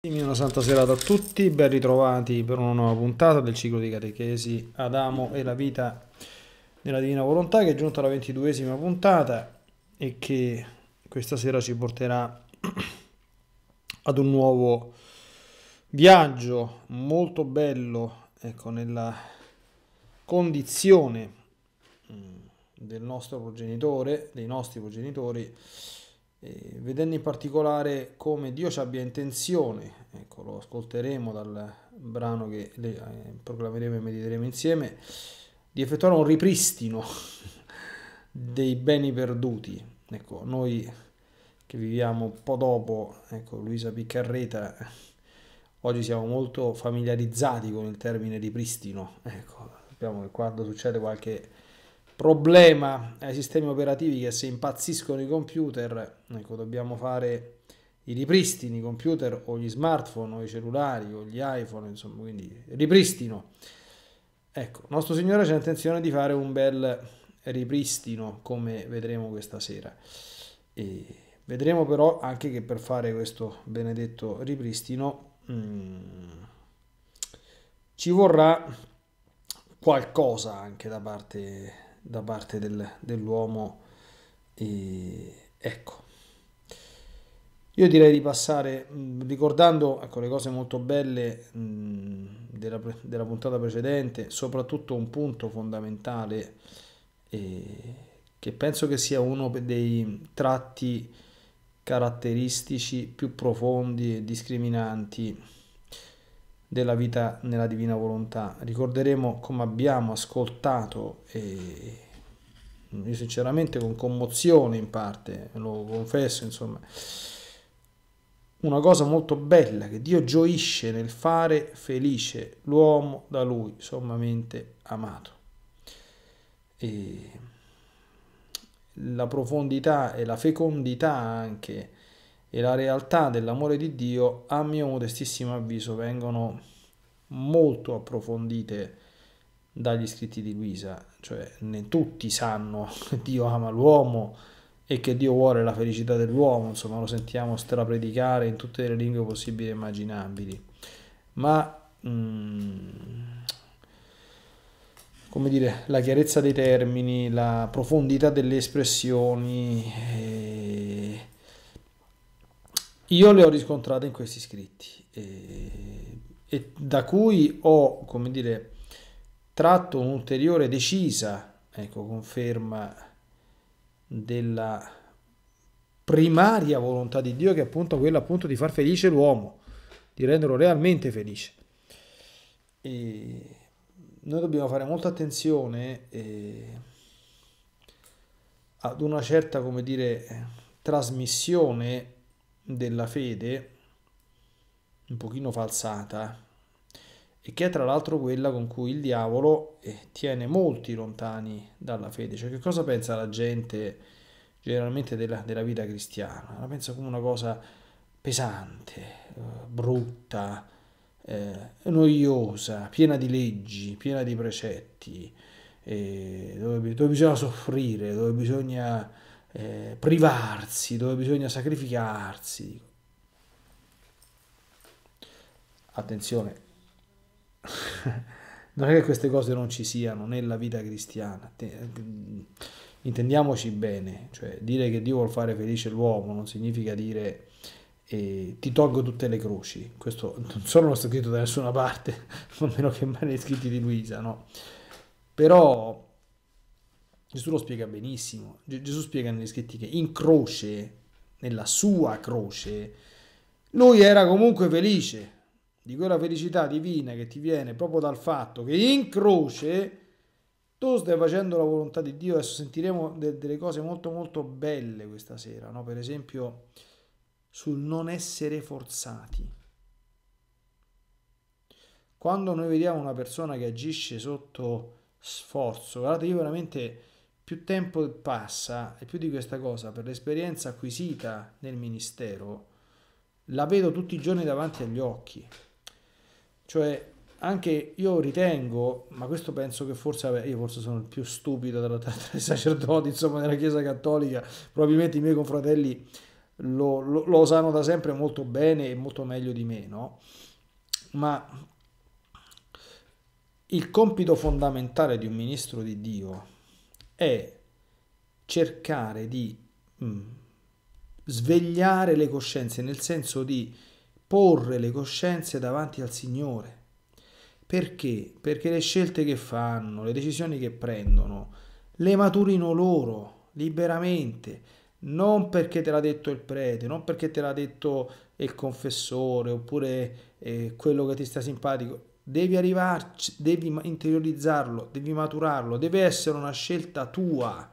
Una santa serata a tutti, ben ritrovati per una nuova puntata del ciclo di catechesi Adamo e la vita nella divina volontà che è giunta alla ventiduesima puntata e che questa sera ci porterà ad un nuovo viaggio molto bello ecco, nella condizione mm, del nostro progenitore, dei nostri progenitori eh, vedendo in particolare come Dio ci abbia intenzione, ecco, lo ascolteremo dal brano che eh, proclameremo e mediteremo insieme, di effettuare un ripristino dei beni perduti. Ecco, noi che viviamo un po' dopo, ecco, Luisa Piccarreta, oggi siamo molto familiarizzati con il termine ripristino, ecco, sappiamo che quando succede qualche problema ai sistemi operativi che se impazziscono i computer, ecco, dobbiamo fare i ripristini, i computer o gli smartphone o i cellulari o gli iPhone, insomma, quindi ripristino. Ecco, nostro Signore c'è intenzione di fare un bel ripristino, come vedremo questa sera. E vedremo però anche che per fare questo benedetto ripristino mm, ci vorrà qualcosa anche da parte da parte del, dell'uomo. E ecco. Io direi di passare, ricordando ecco, le cose molto belle mh, della, della, puntata precedente, soprattutto un punto fondamentale eh, che penso che sia uno dei tratti caratteristici più profondi e discriminanti della vita nella divina volontà. Ricorderemo come abbiamo ascoltato e io sinceramente con commozione in parte, lo confesso, insomma, una cosa molto bella che Dio gioisce nel fare felice l'uomo da lui sommamente amato. E la profondità e la fecondità anche e la realtà dell'amore di Dio, a mio modestissimo avviso, vengono molto approfondite dagli scritti di Luisa, cioè ne tutti sanno che Dio ama l'uomo e che Dio vuole la felicità dell'uomo, insomma lo sentiamo strapredicare in tutte le lingue possibili e immaginabili, ma mm, come dire, la chiarezza dei termini, la profondità delle espressioni, eh, io le ho riscontrate in questi scritti e, e da cui ho, come dire, tratto un'ulteriore decisa, ecco, conferma della primaria volontà di Dio che è appunto quella appunto di far felice l'uomo, di renderlo realmente felice. E noi dobbiamo fare molta attenzione eh, ad una certa, come dire, trasmissione della fede un pochino falsata e che è tra l'altro quella con cui il diavolo eh, tiene molti lontani dalla fede. Cioè che cosa pensa la gente generalmente della, della vita cristiana? La pensa come una cosa pesante, eh, brutta, eh, noiosa, piena di leggi, piena di precetti, eh, dove, dove bisogna soffrire, dove bisogna eh, privarsi, dove bisogna sacrificarsi. Attenzione, non è che queste cose non ci siano nella vita cristiana. Mm, intendiamoci bene, cioè dire che Dio vuol fare felice l'uomo non significa dire eh, ti tolgo tutte le croci, questo non solo non è scritto da nessuna parte, a meno che mai nei scritti di Luisa, no? Però Gesù lo spiega benissimo. G- Gesù spiega negli scritti che in croce, nella sua croce, lui era comunque felice di quella felicità divina che ti viene proprio dal fatto che in croce tu stai facendo la volontà di Dio. Adesso sentiremo de- delle cose molto molto belle questa sera, no? per esempio sul non essere forzati. Quando noi vediamo una persona che agisce sotto sforzo, guardate, io veramente più tempo passa e più di questa cosa, per l'esperienza acquisita nel ministero, la vedo tutti i giorni davanti agli occhi. Cioè, anche io ritengo, ma questo penso che forse, vabbè, io forse sono il più stupido della tra, tra i sacerdoti, insomma, della Chiesa Cattolica, probabilmente i miei confratelli lo, lo, lo sanno da sempre molto bene e molto meglio di me, no? Ma il compito fondamentale di un ministro di Dio è cercare di mh, mm, svegliare le coscienze, nel senso di porre le coscienze davanti al Signore. Perché? Perché le scelte che fanno, le decisioni che prendono, le maturino loro liberamente, non perché te l'ha detto il prete, non perché te l'ha detto il confessore oppure eh, quello che ti sta simpatico, devi arrivarci, devi interiorizzarlo, devi maturarlo, deve essere una scelta tua,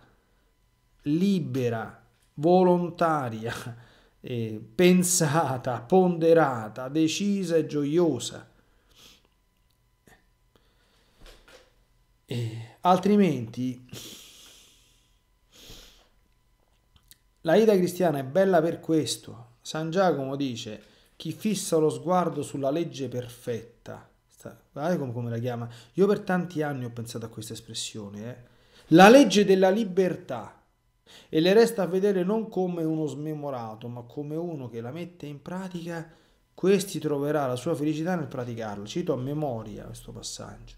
libera, volontaria, eh, pensata, ponderata, decisa e gioiosa. Eh, altrimenti la vita cristiana è bella per questo. San Giacomo dice chi fissa lo sguardo sulla legge perfetta Guardate come, come la chiama. Io per tanti anni ho pensato a questa espressione. Eh. La legge della libertà. E le resta a vedere non come uno smemorato, ma come uno che la mette in pratica. Questi troverà la sua felicità nel praticarla. Cito a memoria questo passaggio.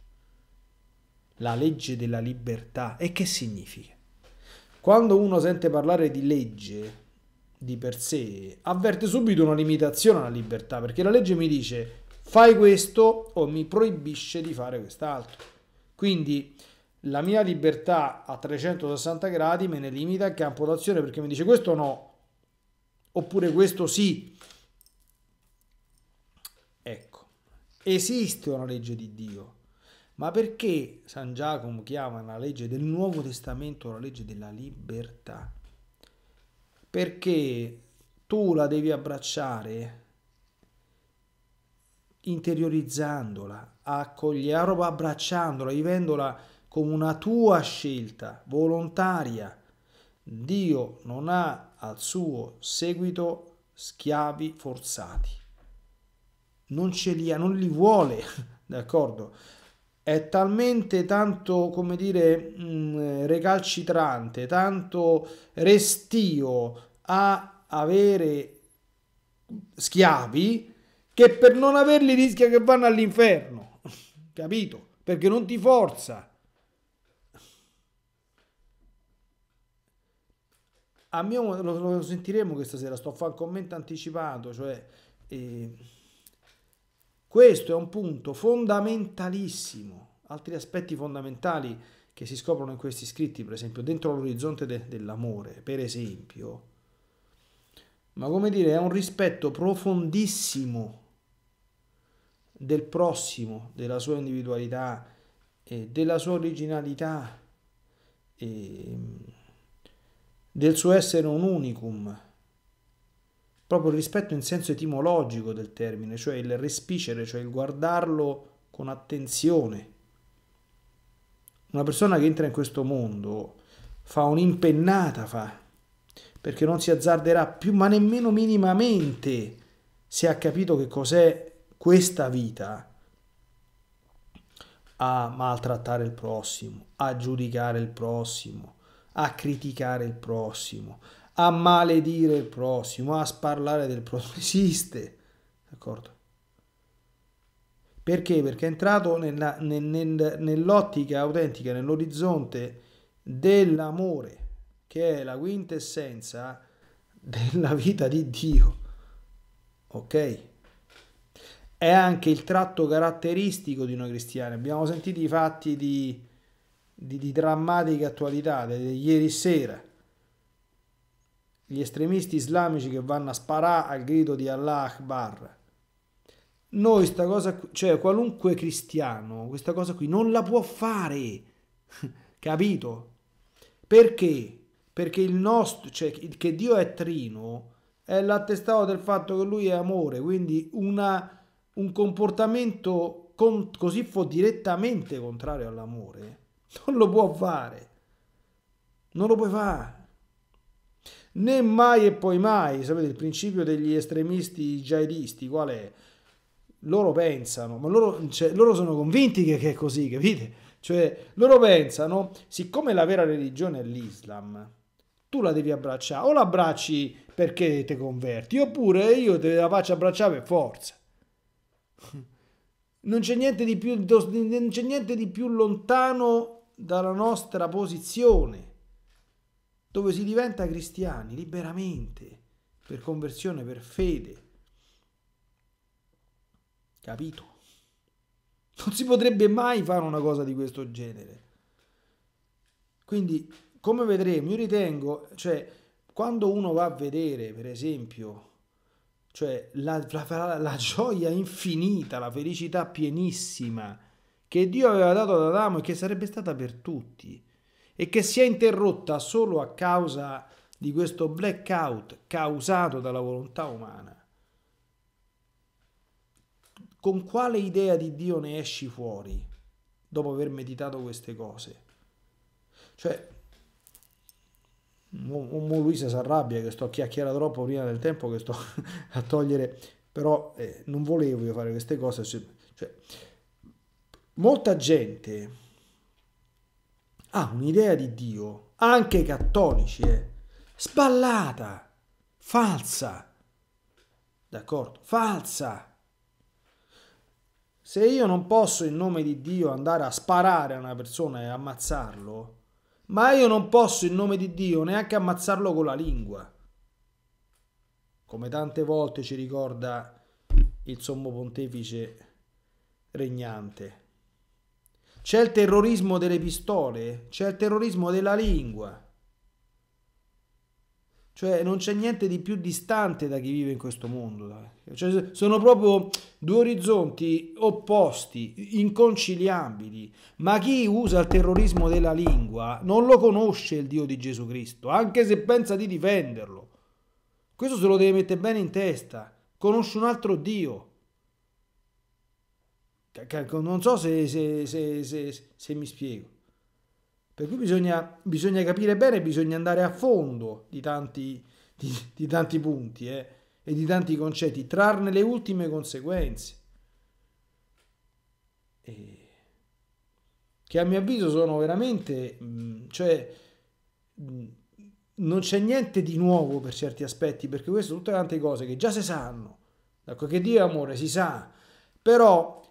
La legge della libertà. E che significa? Quando uno sente parlare di legge di per sé, avverte subito una limitazione alla libertà, perché la legge mi dice fai questo o mi proibisce di fare quest'altro. Quindi la mia libertà a 360 gradi me ne limita il campo d'azione perché mi dice questo no, oppure questo sì. Ecco, esiste una legge di Dio, ma perché San Giacomo chiama la legge del Nuovo Testamento la legge della libertà? Perché tu la devi abbracciare interiorizzandola, accogliendola, abbracciandola, vivendola come una tua scelta volontaria. Dio non ha al suo seguito schiavi forzati. Non ce li ha, non li vuole, d'accordo? È talmente tanto, come dire, mm, recalcitrante, tanto restio a avere schiavi che per non averli rischia che vanno all'inferno, capito? Perché non ti forza. A mio lo, lo sentiremo questa sera, sto a fare il commento anticipato, cioè eh, questo è un punto fondamentalissimo, altri aspetti fondamentali che si scoprono in questi scritti, per esempio, dentro l'orizzonte de, dell'amore, per esempio, ma come dire, è un rispetto profondissimo del prossimo, della sua individualità, eh, della sua originalità, eh, del suo essere un unicum, proprio il rispetto in senso etimologico del termine, cioè il respicere, cioè il guardarlo con attenzione. Una persona che entra in questo mondo fa un'impennata, fa, perché non si azzarderà più, ma nemmeno minimamente se ha capito che cos'è questa vita a maltrattare il prossimo, a giudicare il prossimo, a criticare il prossimo, a maledire il prossimo, a sparlare del prossimo. Esiste, d'accordo? Perché? Perché è entrato nell'ottica nel, nell autentica, nell'orizzonte dell'amore, che è la quintessenza della vita di Dio. Ok? è anche il tratto caratteristico di noi cristiani. Abbiamo sentito i fatti di, di, di drammatica attualità, di, ieri sera. Gli estremisti islamici che vanno a sparare al grido di Allah Akbar. Noi sta cosa, cioè qualunque cristiano, questa cosa qui non la può fare. Capito? Perché? Perché il nostro, cioè che Dio è trino, è l'attestato del fatto che lui è amore, quindi una un comportamento con, così fu direttamente contrario all'amore, non lo può fare. Non lo puoi fare. Né mai e poi mai, sapete, il principio degli estremisti jihadisti qual è? Loro pensano, ma loro, cioè, loro sono convinti che, che è così, capite? Cioè, loro pensano, siccome la vera religione è l'Islam, tu la devi abbracciare, o la abbracci perché ti converti, oppure io te la faccio abbracciare per forza. Non c'è niente di più, non c'è niente di più lontano dalla nostra posizione, dove si diventa cristiani liberamente, per conversione, per fede. Capito? Non si potrebbe mai fare una cosa di questo genere. Quindi, come vedremo, io ritengo, cioè, quando uno va a vedere, per esempio, cioè la, la, la, gioia infinita, la felicità pienissima che Dio aveva dato ad Adamo e che sarebbe stata per tutti e che si è interrotta solo a causa di questo blackout causato dalla volontà umana. Con quale idea di Dio ne esci fuori dopo aver meditato queste cose? Cioè, Mo Luisa si arrabbia che sto a chiacchierare troppo prima del tempo che sto a togliere, però eh, non volevo io fare queste cose. Cioè, molta gente ha un'idea di Dio, anche cattolici, eh, sballata, falsa, d'accordo? Falsa. Se io non posso in nome di Dio andare a sparare a una persona e ammazzarlo, ma io non posso in nome di Dio neanche ammazzarlo con la lingua. Come tante volte ci ricorda il sommo pontefice regnante. C'è il terrorismo delle pistole, c'è il terrorismo della lingua. Cioè non c'è niente di più distante da chi vive in questo mondo. Cioè, sono proprio due orizzonti opposti, inconciliabili. Ma chi usa il terrorismo della lingua non lo conosce il Dio di Gesù Cristo, anche se pensa di difenderlo. Questo se lo deve mettere bene in testa. Conosce un altro Dio. Non so se, se, se, se mi spiego. Per cui bisogna, bisogna capire bene, bisogna andare a fondo di tanti, di, di tanti punti eh, e di tanti concetti, trarne le ultime conseguenze. E che a mio avviso sono veramente, mm, cioè, mm, non c'è niente di nuovo per certi aspetti, perché queste sono tutte tante cose che già si sanno, ecco che Dio è amore, si sa, però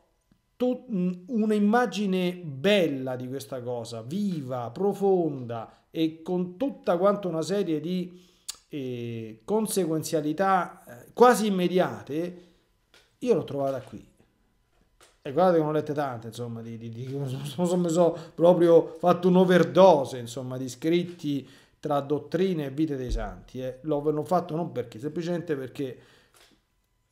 un'immagine bella di questa cosa, viva, profonda e con tutta quanto una serie di eh, conseguenzialità eh, quasi immediate, io l'ho trovata qui. E guardate che ne ho lette tante, insomma, di, di, di insomma, so proprio fatto un'overdose, insomma, di scritti tra dottrine e vite dei santi. Eh. L'ho, l'ho fatto non perché, semplicemente perché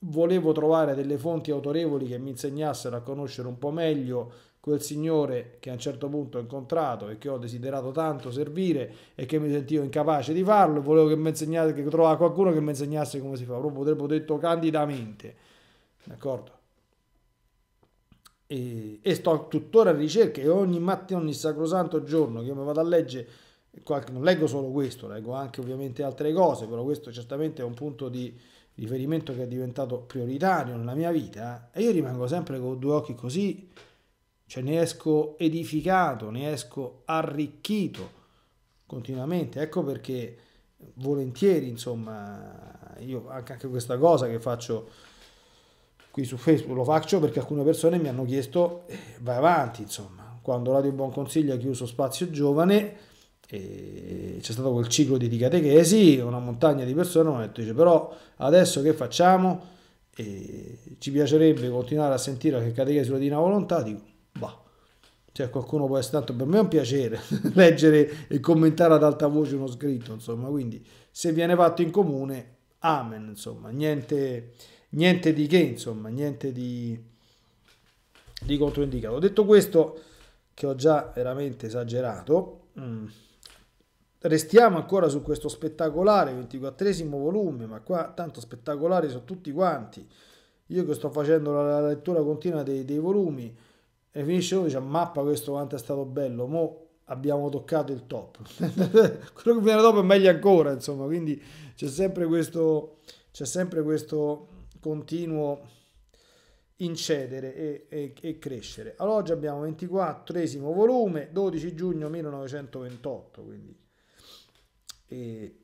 volevo trovare delle fonti autorevoli che mi insegnassero a conoscere un po' meglio quel signore che a un certo punto ho incontrato e che ho desiderato tanto servire e che mi sentivo incapace di farlo, volevo che mi insegnasse, che trovasse qualcuno che mi insegnasse come si fa, proprio ho detto candidamente, d'accordo? E, e, sto tuttora a ricerca e ogni mattina, ogni sacrosanto giorno che io mi vado a leggere, qualche, non leggo solo questo, leggo anche ovviamente altre cose, però questo certamente è un punto di riferimento che è diventato prioritario nella mia vita, eh, e io rimango sempre con due occhi così, cioè ne esco edificato, ne esco arricchito continuamente. Ecco perché volentieri, insomma, io anche questa cosa che faccio qui su Facebook lo faccio perché alcune persone mi hanno chiesto eh, vai avanti, insomma, quando Radio Buon Consiglio ha chiuso Spazio Giovane e c'è stato quel ciclo di catechesi, una montagna di persone mi hanno detto, dice, però adesso che facciamo? E ci piacerebbe continuare a sentire che catechesi la dina Volontà, dico, bah, cioè qualcuno può essere tanto per me è un piacere leggere e commentare ad alta voce uno scritto, insomma, quindi se viene fatto in comune, amen, insomma, niente, niente di che, insomma, niente di, di controindicato. Detto questo, che ho già veramente esagerato, mh, mm, Restiamo ancora su questo spettacolare 24 volume, ma qua tanto spettacolari sono tutti quanti. Io che sto facendo la lettura continua dei, dei volumi e finisce uno dice mappa questo quanto è stato bello, mo abbiamo toccato il top. Quello che viene dopo è meglio ancora, insomma, quindi c'è sempre questo, c'è sempre questo continuo incedere e, e, e crescere. Allora oggi abbiamo 24 volume, 12 giugno 1928, quindi e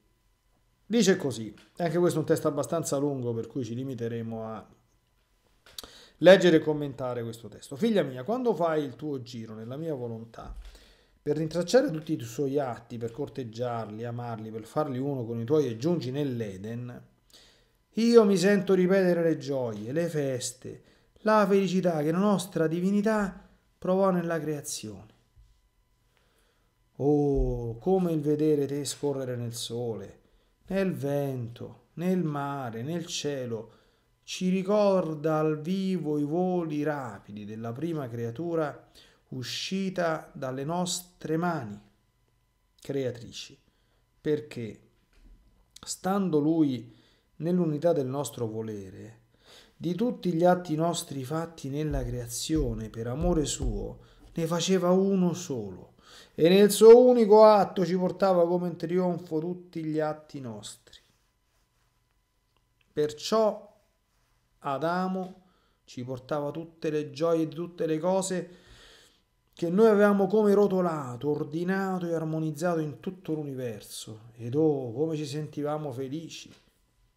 dice così, anche questo è un testo abbastanza lungo per cui ci limiteremo a leggere e commentare questo testo. Figlia mia, quando fai il tuo giro nella mia volontà, per rintracciare tutti i suoi atti, per corteggiarli, amarli, per farli uno con i tuoi e giungi nell'Eden, io mi sento ripetere le gioie, le feste, la felicità che la nostra divinità provò nella creazione. Oh, come il vedere te scorrere nel sole, nel vento, nel mare, nel cielo, ci ricorda al vivo i voli rapidi della prima creatura uscita dalle nostre mani creatrici, perché stando lui nell'unità del nostro volere, di tutti gli atti nostri fatti nella creazione per amore suo, ne faceva uno solo, e nel suo unico atto ci portava come in trionfo tutti gli atti nostri. Perciò Adamo ci portava tutte le gioie di tutte le cose che noi avevamo come rotolato, ordinato e armonizzato in tutto l'universo. Ed oh, come ci sentivamo felici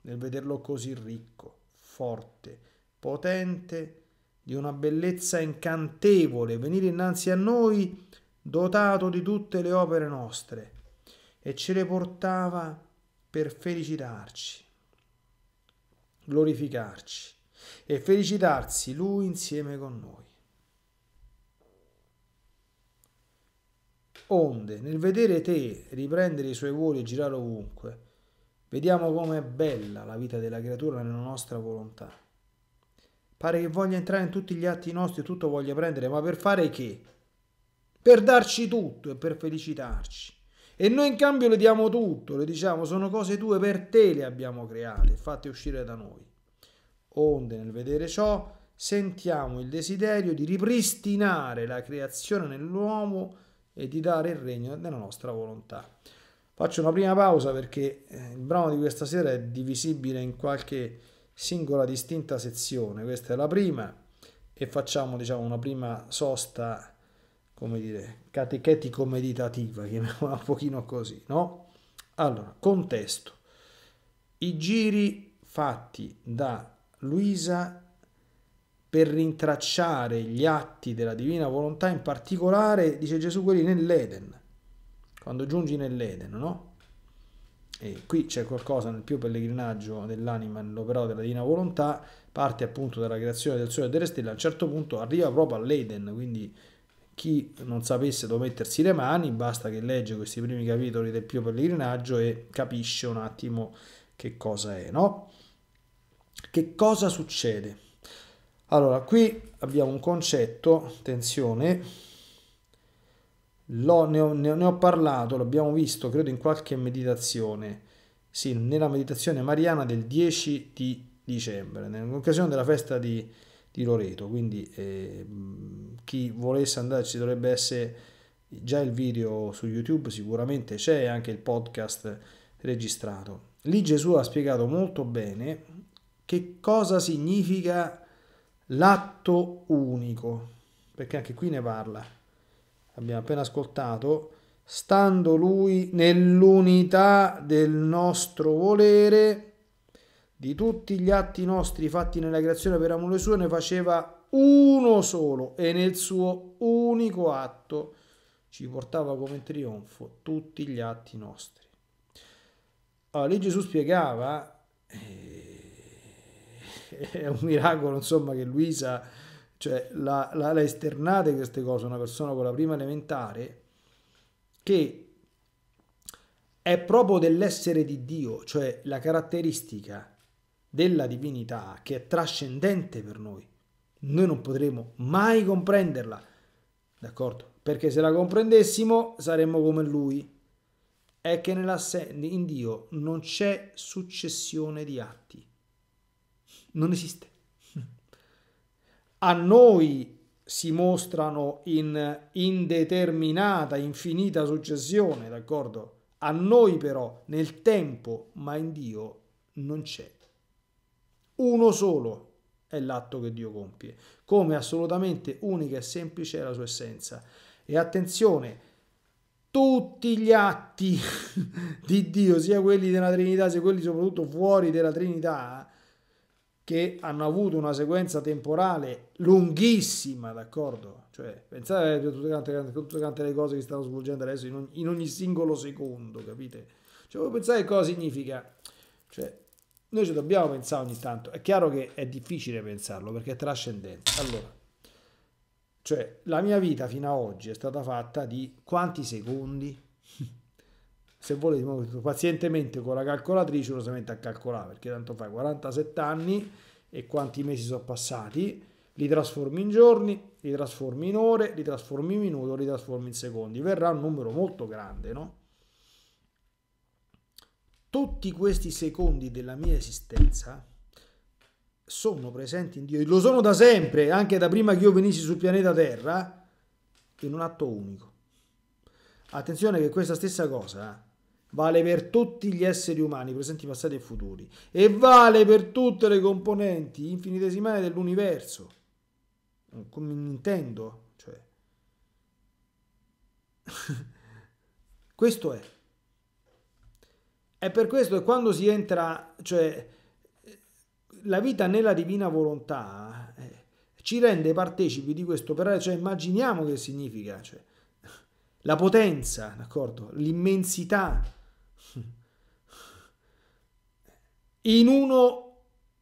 nel vederlo così ricco, forte, potente, di una bellezza incantevole, venire innanzi a noi dotato di tutte le opere nostre, e ce le portava per felicitarci, glorificarci e felicitarsi Lui insieme con noi. Onde, nel vedere te riprendere i suoi voli e girare ovunque, vediamo com'è bella la vita della creatura nella nostra volontà. Pare che voglia entrare in tutti gli atti nostri e tutto voglia prendere, ma per fare che? per darci tutto e per felicitarci. E noi in cambio le diamo tutto, le diciamo sono cose tue per te le abbiamo create, fatte uscire da noi. Onde nel vedere ciò sentiamo il desiderio di ripristinare la creazione nell'uomo e di dare il regno della nostra volontà. Faccio una prima pausa perché eh, il brano di questa sera è divisibile in qualche singola distinta sezione, questa è la prima e facciamo diciamo una prima sosta come dire, catechetico-meditativa, chiamiamola un pochino così, no? Allora, contesto. I giri fatti da Luisa per rintracciare gli atti della divina volontà, in particolare, dice Gesù, quelli nell'Eden, quando giungi nell'Eden, no? E qui c'è qualcosa nel più pellegrinaggio dell'anima nell'operato della divina volontà, parte appunto dalla creazione del sole e delle stelle, a un certo punto arriva proprio all'Eden, quindi chi non sapesse dove mettersi le mani, basta che legge questi primi capitoli del Pio Pellegrinaggio e capisce un attimo che cosa è, no? Che cosa succede? Allora, qui abbiamo un concetto, attenzione, L'ho, ne, ho, ne ho parlato, l'abbiamo visto, credo, in qualche meditazione, sì, nella meditazione mariana del 10 di dicembre, in occasione della festa di di Loreto, quindi eh, chi volesse andare ci dovrebbe essere già il video su YouTube, sicuramente c'è anche il podcast registrato. Lì Gesù ha spiegato molto bene che cosa significa l'atto unico, perché anche qui ne parla. Abbiamo appena ascoltato, stando lui nell'unità del nostro volere, di tutti gli atti nostri fatti nella creazione per amore suo ne faceva uno solo e nel suo unico atto ci portava come trionfo tutti gli atti nostri. Allora, lì Gesù spiegava, eh, è un miracolo insomma che Luisa, cioè la, la, la esternate queste cose, una persona con la prima elementare, che è proprio dell'essere di Dio, cioè la caratteristica della divinità che è trascendente per noi. Noi non potremo mai comprenderla, d'accordo? Perché se la comprendessimo saremmo come lui. È che in Dio non c'è successione di atti. Non esiste. A noi si mostrano in indeterminata, infinita successione, d'accordo? A noi però, nel tempo, ma in Dio non c'è uno solo è l'atto che Dio compie, come assolutamente unica e semplice è la sua essenza. E attenzione, tutti gli atti di Dio, sia quelli della Trinità, sia quelli soprattutto fuori della Trinità, che hanno avuto una sequenza temporale lunghissima, d'accordo? Cioè, pensate a tutte, quante, tutte quante le cose che stanno svolgendo adesso in ogni, in ogni singolo secondo, capite? Cioè, voi pensate cosa significa? Cioè, noi ci dobbiamo pensare ogni tanto. È chiaro che è difficile pensarlo perché è trascendente. Allora, cioè, la mia vita fino ad oggi è stata fatta di quanti secondi? Se volete, pazientemente con la calcolatrice uno si mette a calcolare perché tanto fai 47 anni e quanti mesi sono passati li trasformi in giorni, li trasformi in ore, li trasformi in minuto, li trasformi in secondi, verrà un numero molto grande, no? tutti questi secondi della mia esistenza sono presenti in Dio e lo sono da sempre, anche da prima che io venissi sul pianeta Terra, in un atto unico. Attenzione che questa stessa cosa vale per tutti gli esseri umani, presenti, passati e futuri, e vale per tutte le componenti infinitesimali dell'universo, come intendo. Cioè. Questo è. È per questo che quando si entra, cioè la vita nella divina volontà eh, ci rende partecipi di questo operare, cioè immaginiamo che significa, cioè, la potenza, d'accordo? l'immensità, in uno,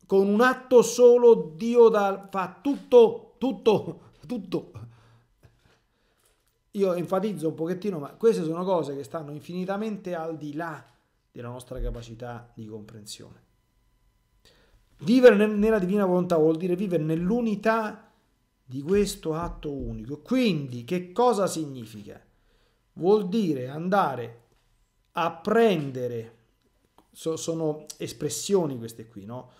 con un atto solo, Dio da, fa tutto, tutto, tutto. Io enfatizzo un pochettino, ma queste sono cose che stanno infinitamente al di là della nostra capacità di comprensione. Vivere nella divina volontà vuol dire vivere nell'unità di questo atto unico. Quindi che cosa significa? Vuol dire andare a prendere, so, sono espressioni queste qui, no?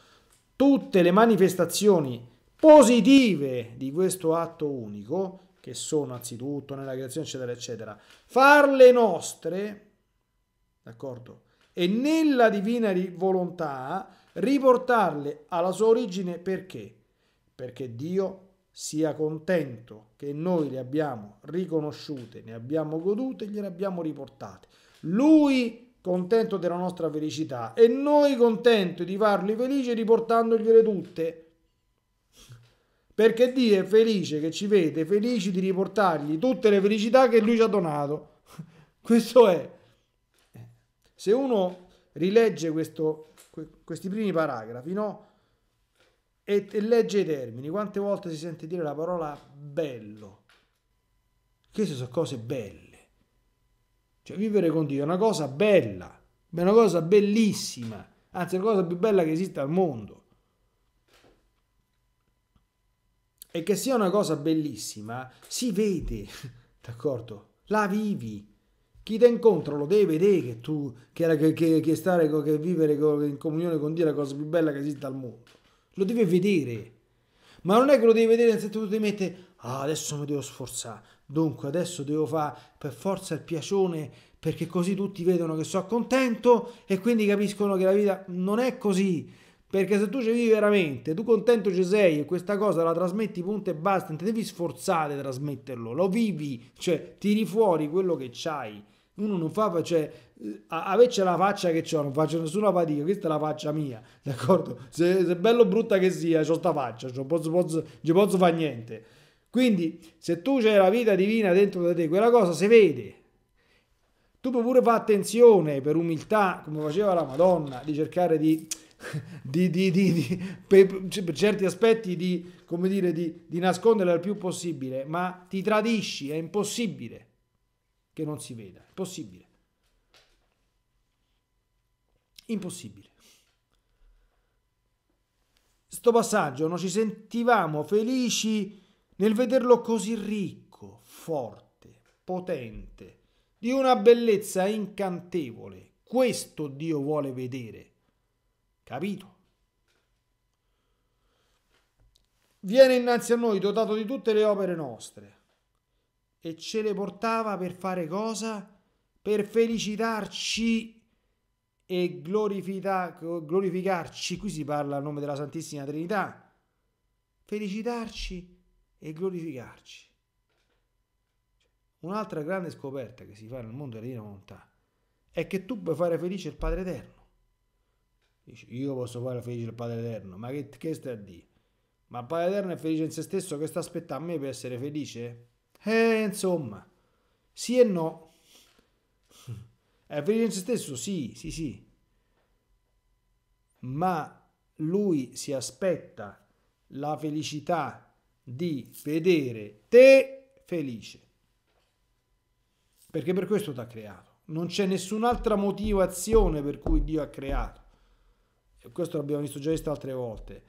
Tutte le manifestazioni positive di questo atto unico, che sono anzitutto nella creazione, eccetera, eccetera, farle nostre, d'accordo? e nella divina volontà riportarle alla sua origine perché? Perché Dio sia contento che noi le abbiamo riconosciute, ne abbiamo godute e gliele abbiamo riportate. Lui contento della nostra felicità e noi contenti di farli felici riportandogliele tutte. Perché Dio è felice che ci vede, felici di riportargli tutte le felicità che lui ci ha donato. Questo è. Se uno rilegge questo, questi primi paragrafi, no? E, e legge i termini, quante volte si sente dire la parola bello? Queste sono cose belle. Cioè, vivere con Dio è una cosa bella, è una cosa bellissima, anzi, è la cosa più bella che esista al mondo. E che sia una cosa bellissima si vede, d'accordo? La vivi, chi ti incontra lo deve vedere che tu, che, che, che, che stare, che vivere in comunione con Dio è la cosa più bella che esiste al mondo. Lo deve vedere. Ma non è che lo devi vedere se tu ti metti, ah, adesso mi devo sforzare, dunque adesso devo fare per forza il piacione perché così tutti vedono che sono contento e quindi capiscono che la vita non è così. Perché se tu ci vivi veramente, tu contento ci sei e questa cosa la trasmetti punto e basta, non ti devi sforzare di trasmetterlo, lo vivi, cioè tiri fuori quello che c'hai. Uno non fa, cioè, a, me c'è la faccia che ho, non faccio nessuna fatica, questa è la faccia mia, d'accordo? Se, se bello brutta che sia, ho sta faccia, non posso, posso, non posso fare niente. Quindi, se tu c'è la vita divina dentro di te, quella cosa si vede. Tu puoi pure fare attenzione per umiltà, come faceva la Madonna, di cercare di, di, di, di per, cioè, per, certi aspetti di, come dire, di nascondere il più possibile, ma ti tradisci, è impossibile che non si veda. Impossibile. Impossibile. Sto passaggio, non ci sentivamo felici nel vederlo così ricco, forte, potente, di una bellezza incantevole. Questo Dio vuole vedere. Capito? Viene innanzi a noi dotato di tutte le opere nostre e ce le portava per fare cosa? Per felicitarci e glorificarci. Qui si parla a nome della Santissima Trinità. Felicitarci e glorificarci. Un'altra grande scoperta che si fa nel mondo della Divina Volontà è che tu puoi fare felice il Padre Eterno. Dici, io posso fare felice il Padre Eterno, ma che, che stai a dire? Ma il Padre Eterno è felice in se stesso, che sta aspettando a me per essere felice? Eh, insomma, sì e no. È felice in se stesso, sì, sì, sì. Ma lui si aspetta la felicità di vedere te felice. Perché per questo ti ha creato. Non c'è nessun'altra motivazione per cui Dio ha creato. E questo l'abbiamo visto già altre volte.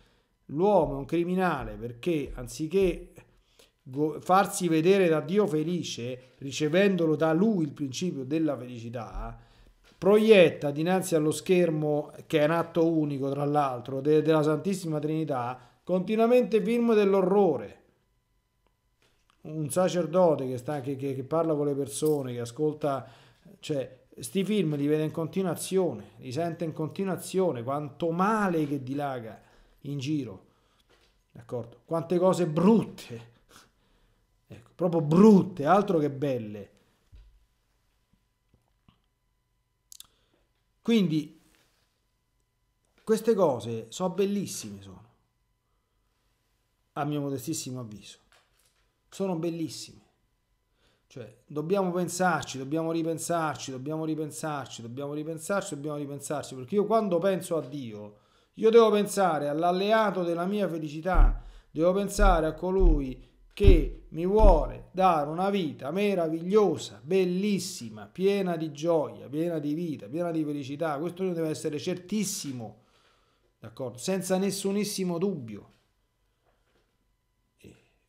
L'uomo è un criminale perché anziché farsi vedere da Dio felice, ricevendolo da Lui il principio della felicità, proietta dinanzi allo schermo, che è un atto unico tra l'altro, de- della Santissima Trinità, continuamente film dell'orrore. Un sacerdote che, sta, che, che, che parla con le persone, che ascolta, cioè, sti film li vede in continuazione, li sente in continuazione, quanto male che dilaga in giro, d'accordo? Quante cose brutte proprio brutte, altro che belle. Quindi queste cose sono bellissime, sono, a mio modestissimo avviso. Sono bellissime. Cioè, dobbiamo pensarci, dobbiamo ripensarci, dobbiamo ripensarci, dobbiamo ripensarci, dobbiamo ripensarci, perché io quando penso a Dio, io devo pensare all'alleato della mia felicità, devo pensare a colui che mi vuole dare una vita meravigliosa, bellissima, piena di gioia, piena di vita, piena di felicità. Questo deve essere certissimo, d'accordo? Senza nessunissimo dubbio.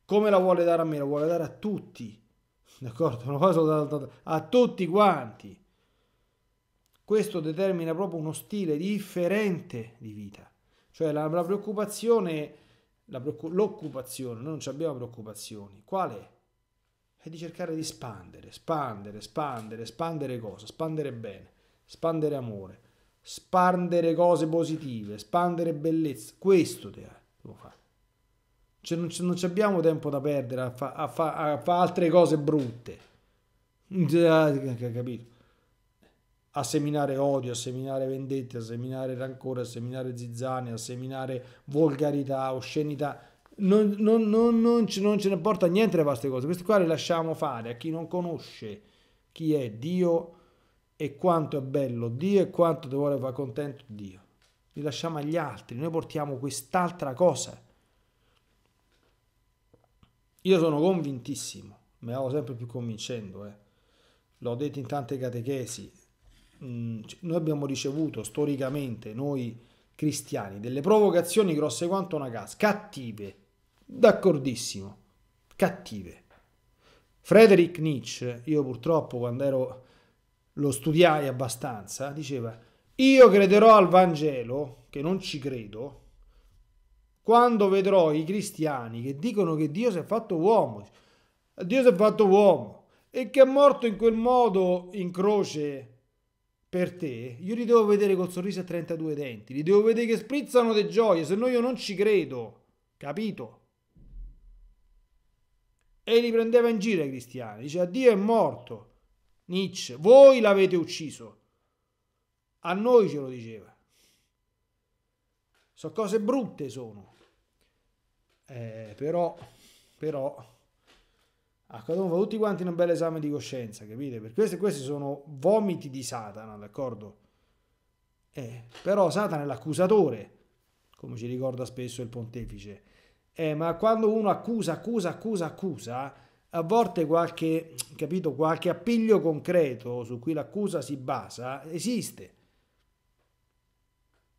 Come la vuole dare a me? La vuole dare a tutti, d'accordo? Una cosa a tutti quanti. Questo determina proprio uno stile differente di vita. Cioè la preoccupazione l'occupazione, noi non abbiamo preoccupazioni. Qual è? È di cercare di espandere, espandere, espandere, espandere cosa? Espandere bene, espandere amore, espandere cose positive, espandere bellezza. Questo te devo fare. Cioè non, non abbiamo tempo da perdere a fare fa, fa altre cose brutte. Capito? a seminare odio, a seminare vendette, a seminare rancore, a seminare zizzane, a seminare volgarità, oscenità. Non, non, non, non ce, ce, ne porta niente le vostre cose. Queste qua le lasciamo fare a chi non conosce chi è Dio e quanto è bello Dio e quanto ti vuole far contento Dio. Li lasciamo agli altri, noi portiamo quest'altra cosa. Io sono convintissimo, me la vado sempre più convincendo, eh. l'ho detto in tante catechesi, Mm, noi abbiamo ricevuto storicamente, noi cristiani, delle provocazioni grosse quanto una casa, cattive, d'accordissimo, cattive. Frederick Nietzsche, io purtroppo quando ero, lo studiai abbastanza, diceva, io crederò al Vangelo, che non ci credo, quando vedrò i cristiani che dicono che Dio si è fatto uomo, Dio si è fatto uomo e che è morto in quel modo in croce per te, io li devo vedere col sorriso a 32 denti, li devo vedere che sprizzano di gioia, se no io non ci credo, capito? E li prendeva in giro i cristiani, diceva Dio è morto, Nietzsche, voi l'avete ucciso, a noi ce lo diceva. Sono cose brutte sono, eh, però, però accadono tutti quanti in un bel esame di coscienza, capite? Perché questi, questi sono vomiti di Satana, d'accordo? Eh, però Satana è l'accusatore, come ci ricorda spesso il pontefice. Eh, ma quando uno accusa, accusa, accusa, accusa, a volte qualche, capito, qualche appiglio concreto su cui l'accusa si basa esiste.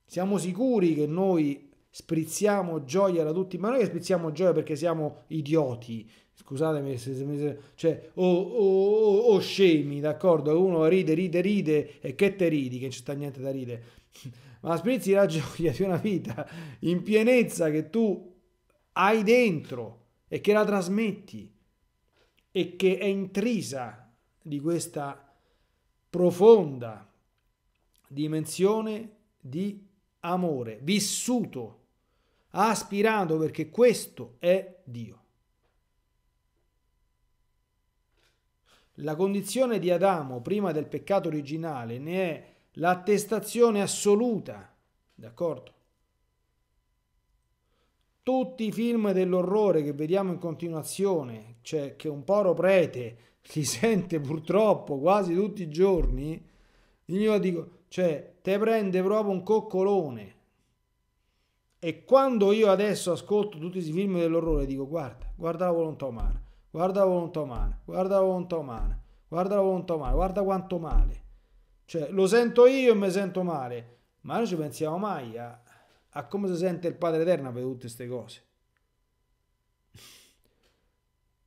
Siamo sicuri che noi sprizziamo gioia da tutti, ma noi che sprizziamo gioia perché siamo idioti, Scusatemi se, se cioè, o, o, o, scemi, d'accordo? Uno ride, ride, ride e che te ridi, che non c'è niente da ridere. Ma Sprizzi la gioia di una vita in pienezza che tu hai dentro e che la trasmetti e che è intrisa di questa profonda dimensione di amore vissuto, aspirato perché questo è Dio. La condizione di Adamo prima del peccato originale ne è l'attestazione assoluta, d'accordo? Tutti i film dell'orrore che vediamo in continuazione, cioè che un poro prete li sente purtroppo quasi tutti i giorni, io dico, cioè, te prende proprio un coccolone. E quando io adesso ascolto tutti i film dell'orrore, dico, guarda, guarda la volontà umana guarda la volontà umana, guarda la volontà umana, guarda la volontà umana, guarda quanto male. Cioè, lo sento io e mi sento male, ma non ci pensiamo mai a, a come si sente il Padre Eterno per tutte queste cose.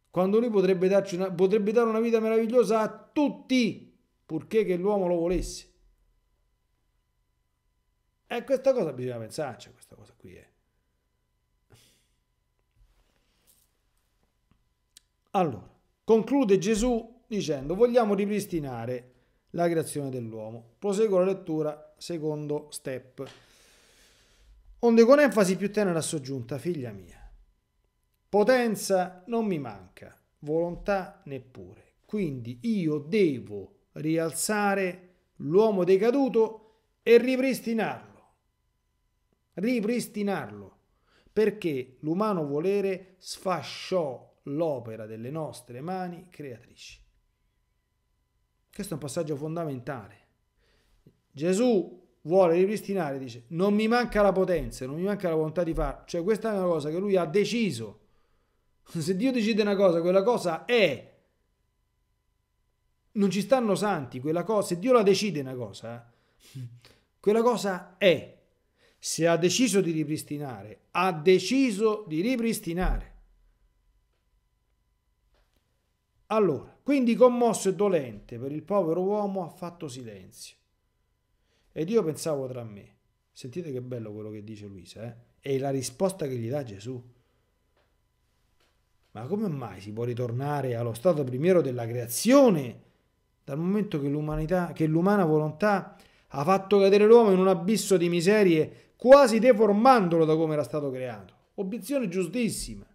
Quando lui potrebbe, darci una, potrebbe dare una vita meravigliosa a tutti, purché che l'uomo lo volesse. E questa cosa bisogna pensarci, questa cosa qui è. Eh. Allora, conclude Gesù dicendo vogliamo ripristinare la creazione dell'uomo. Proseguo la lettura, secondo step. Onde con enfasi più tenera soggiunta, figlia mia, potenza non mi manca, volontà neppure. Quindi io devo rialzare l'uomo decaduto e ripristinarlo. Ripristinarlo, perché l'umano volere sfasciò l'opera delle nostre mani creatrici. Questo è un passaggio fondamentale. Gesù vuole ripristinare, dice, non mi manca la potenza, non mi manca la volontà di farlo. Cioè questa è una cosa che lui ha deciso. Se Dio decide una cosa, quella cosa è. Non ci stanno santi, quella cosa, se Dio la decide una cosa, eh, quella cosa è. Se ha deciso di ripristinare, ha deciso di ripristinare. Allora, quindi commosso e dolente per il povero uomo ha fatto silenzio. Ed io pensavo tra me, sentite che bello quello che dice Luisa, eh? e la risposta che gli dà Gesù. Ma come mai si può ritornare allo stato primiero della creazione dal momento che, l'umanità, che l'umana volontà ha fatto cadere l'uomo in un abisso di miserie quasi deformandolo da come era stato creato? Obiezione giustissima.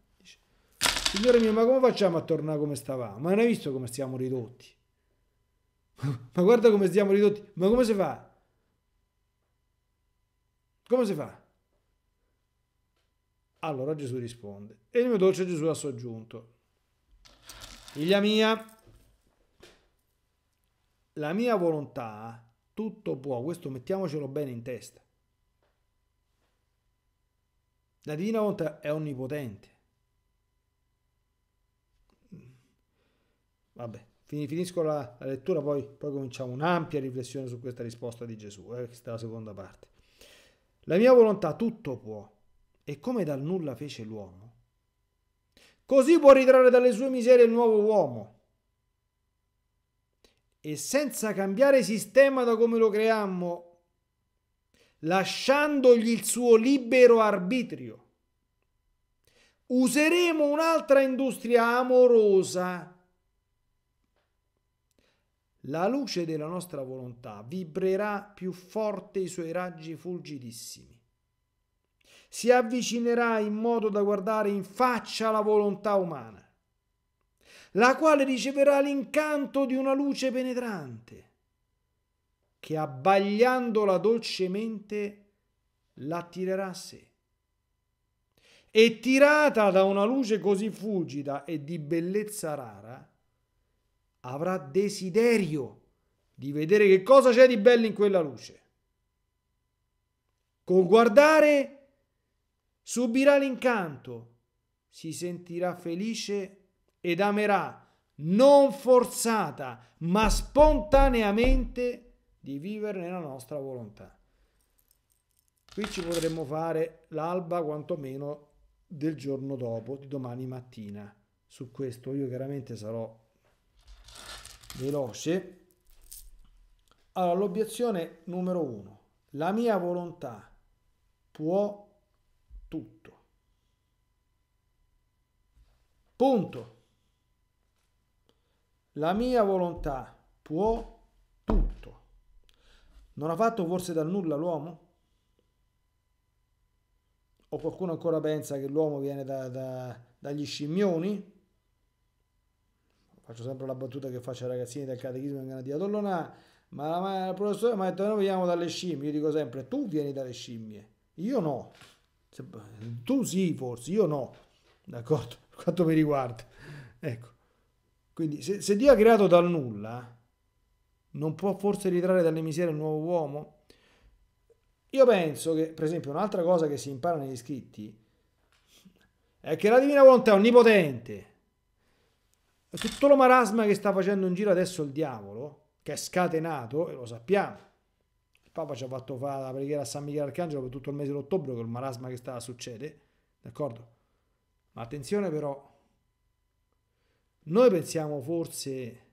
Signore mio, ma come facciamo a tornare come stavamo? Ma non hai visto come siamo ridotti? ma guarda come siamo ridotti. Ma come si fa? Come si fa? Allora Gesù risponde. E il mio dolce Gesù ha soggiunto. Figlia mia, la mia volontà tutto può. Questo mettiamocelo bene in testa. La divina volontà è onnipotente. Vabbè, finisco la, la lettura, poi, poi, cominciamo un'ampia riflessione su questa risposta di Gesù, eh, questa è la seconda parte. La mia volontà tutto può, e come dal nulla fece l'uomo, così può ritrarre dalle sue miserie il nuovo uomo. E senza cambiare sistema da come lo creammo, lasciandogli il suo libero arbitrio, useremo un'altra industria amorosa la luce della nostra volontà vibrerà più forte i suoi raggi fulgidissimi. Si avvicinerà in modo da guardare in faccia la volontà umana, la quale riceverà l'incanto di una luce penetrante, che abbagliandola dolcemente l'attirerà a sé. E tirata da una luce così fulgida e di bellezza rara, avrà desiderio di vedere che cosa c'è di bello in quella luce. Con guardare subirà l'incanto, si sentirà felice ed amerà non forzata, ma spontaneamente di vivere nella nostra volontà. Qui ci potremmo fare l'alba quantomeno del giorno dopo, di domani mattina. Su questo io chiaramente sarò veloce. Allora, l'obiezione numero uno, la mia volontà può tutto. Punto. La mia volontà può tutto. Non ha fatto forse dal nulla l'uomo? O qualcuno ancora pensa che l'uomo viene da, da, dagli scimmioni? faccio sempre la battuta che faccio ai ragazzini del catechismo in Ganadia, Dollonà, ma, ma il professore mi ha detto noi veniamo dalle scimmie, io dico sempre tu vieni dalle scimmie, io no, tu sì forse, io no, d'accordo, per quanto mi riguarda, ecco. Quindi se, se Dio ha creato dal nulla, non può forse ritrarre dalle miserie il nuovo uomo? Io penso che, per esempio, un'altra cosa che si impara negli scritti è che la divina volontà è onnipotente, tutto lo marasma che sta facendo in giro adesso il diavolo, che è scatenato, e lo sappiamo. Il Papa ci ha fatto fare la preghiera a San Michele Arcangelo per tutto il mese d'ottobre con il marasma che sta succede, d'accordo? Ma attenzione però, noi pensiamo forse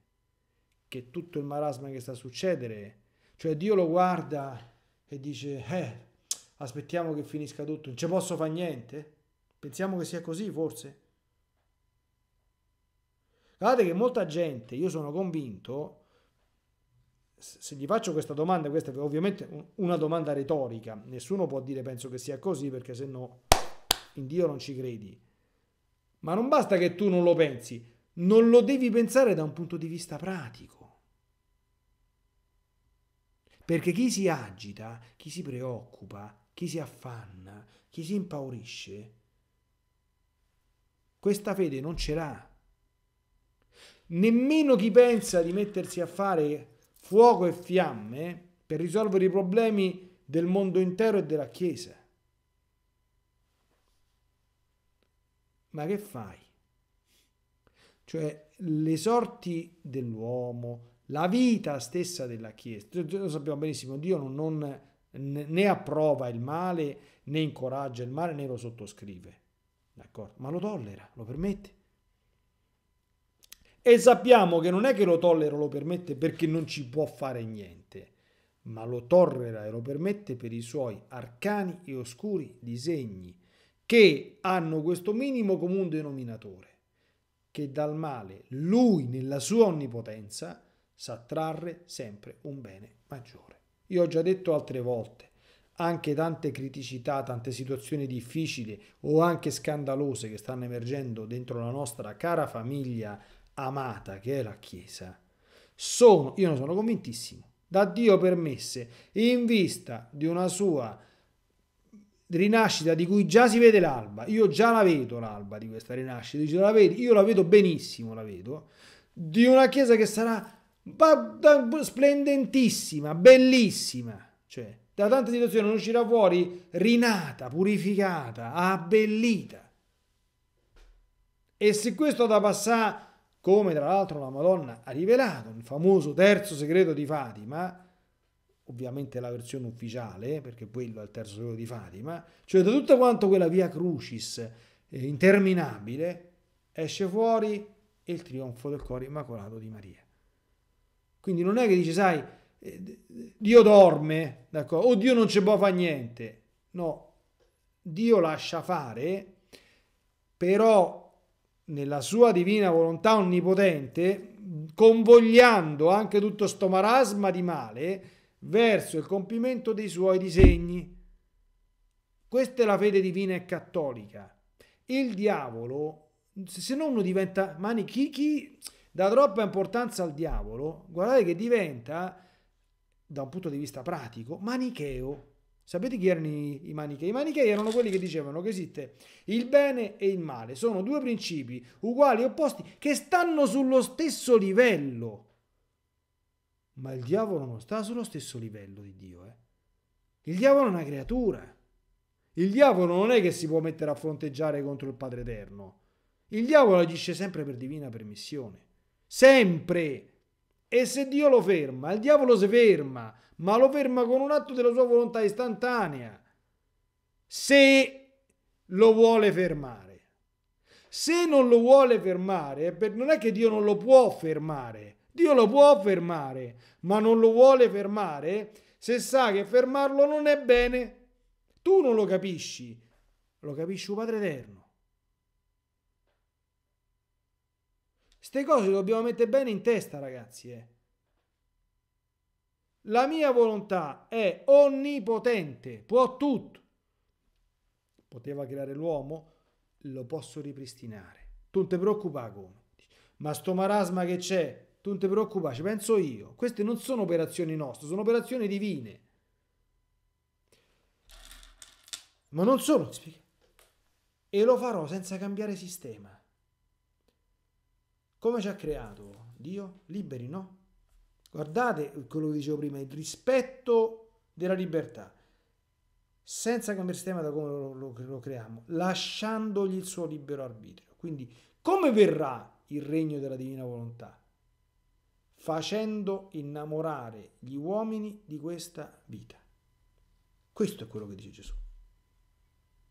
che tutto il marasma che sta succedere, cioè Dio lo guarda e dice, eh, aspettiamo che finisca tutto, non ci posso fare niente? Pensiamo che sia così forse? Guardate che molta gente, io sono convinto, se gli faccio questa domanda, questa è ovviamente una domanda retorica, nessuno può dire penso che sia così perché se no in Dio non ci credi. Ma non basta che tu non lo pensi, non lo devi pensare da un punto di vista pratico. Perché chi si agita, chi si preoccupa, chi si affanna, chi si impaurisce, questa fede non ce l'ha nemmeno chi pensa di mettersi a fare fuoco e fiamme per risolvere i problemi del mondo intero e della Chiesa. Ma che fai? Cioè le sorti dell'uomo, la vita stessa della Chiesa, lo sappiamo benissimo, Dio non, non né approva il male, né incoraggia il male, né lo sottoscrive, d'accordo? Ma lo tollera, lo permette e sappiamo che non è che lo tollera o lo permette perché non ci può fare niente, ma lo tollera e lo permette per i suoi arcani e oscuri disegni che hanno questo minimo comune denominatore, che dal male lui nella sua onnipotenza sa trarre sempre un bene maggiore. Io ho già detto altre volte, anche tante criticità, tante situazioni difficili o anche scandalose che stanno emergendo dentro la nostra cara famiglia amata che è la Chiesa, sono, io ne sono convintissimo, da Dio permesse in vista di una sua rinascita di cui già si vede l'alba. Io già la vedo l'alba di questa rinascita, Dice, la vedi, io la vedo benissimo, la vedo, di una Chiesa che sarà splendentissima, bellissima, cioè da tante situazioni non uscirà fuori rinata, purificata, abbellita. E se questo da passare come tra l'altro la Madonna ha rivelato nel famoso terzo segreto di Fatima, ovviamente la versione ufficiale, perché quello è il terzo segreto di Fatima, cioè da tutta quanto quella via crucis eh, interminabile esce fuori il trionfo del cuore immacolato di Maria. Quindi non è che dice, sai, eh, Dio dorme, o Dio non ci può fare niente. No, Dio lascia fare, però nella sua divina volontà onnipotente, convogliando anche tutto sto marasma di male verso il compimento dei suoi disegni. Questa è la fede divina e cattolica. Il diavolo, se non uno diventa manichi, chi dà troppa importanza al diavolo, guardate che diventa, da un punto di vista pratico, manicheo. Sapete chi erano i, i manichei? I manichei erano quelli che dicevano che esiste il bene e il male, sono due principi uguali opposti che stanno sullo stesso livello. Ma il diavolo non sta sullo stesso livello di Dio, eh? Il diavolo è una creatura. Il diavolo non è che si può mettere a fronteggiare contro il Padre Eterno. Il diavolo agisce sempre per divina permissione. Sempre! E se Dio lo ferma, il diavolo si ferma, ma lo ferma con un atto della sua volontà istantanea. Se lo vuole fermare. Se non lo vuole fermare, non è che Dio non lo può fermare. Dio lo può fermare, ma non lo vuole fermare se sa che fermarlo non è bene. Tu non lo capisci, lo capisci Padre Eterno. Ste cose dobbiamo mettere bene in testa, ragazzi. Eh. La mia volontà è onnipotente, può tutto. Poteva creare l'uomo, lo posso ripristinare. Tu non ti preoccupare come. Ma sto marasma che c'è, tu non ti preoccupare, ci penso io. Queste non sono operazioni nostre, sono operazioni divine. Ma non sono. E lo farò senza cambiare sistema. Come ci ha creato Dio? Liberi, no? Guardate quello che dicevo prima, il rispetto della libertà, senza cambiare sistema da come lo, lo, lo creiamo, lasciandogli il suo libero arbitrio. Quindi come verrà il regno della divina volontà? Facendo innamorare gli uomini di questa vita. Questo è quello che dice Gesù.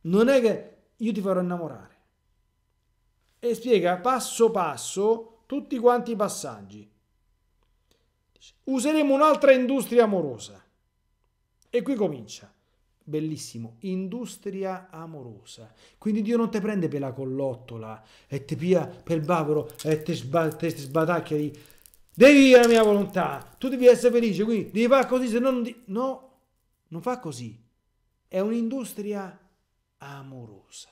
Non è che io ti farò innamorare e spiega passo passo tutti quanti i passaggi. Useremo un'altra industria amorosa. E qui comincia. Bellissimo, industria amorosa. Quindi Dio non te prende per la collottola e te pia per il bavero e te, sba, te sbatacchia di devi la mia volontà, tu devi essere felice, quindi devi fare così, se no non di... No, non fa così. È un'industria amorosa.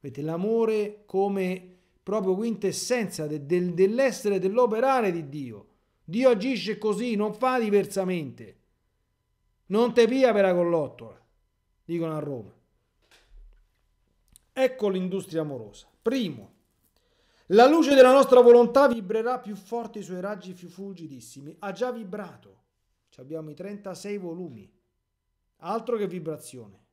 Vedete, l'amore come proprio quintessenza de, de, dell'essere, dell'operare di Dio. Dio agisce così, non fa diversamente. Non te pia per la collottola, dicono a Roma. Ecco l'industria amorosa. Primo, la luce della nostra volontà vibrerà più forte i suoi raggi più fulgidissimi. Ha già vibrato. Ci abbiamo i 36 volumi. Altro che vibrazione